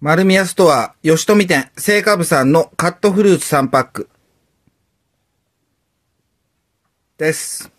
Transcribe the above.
丸宮ストア、吉富店、青果部さんのカットフルーツ3パック。です。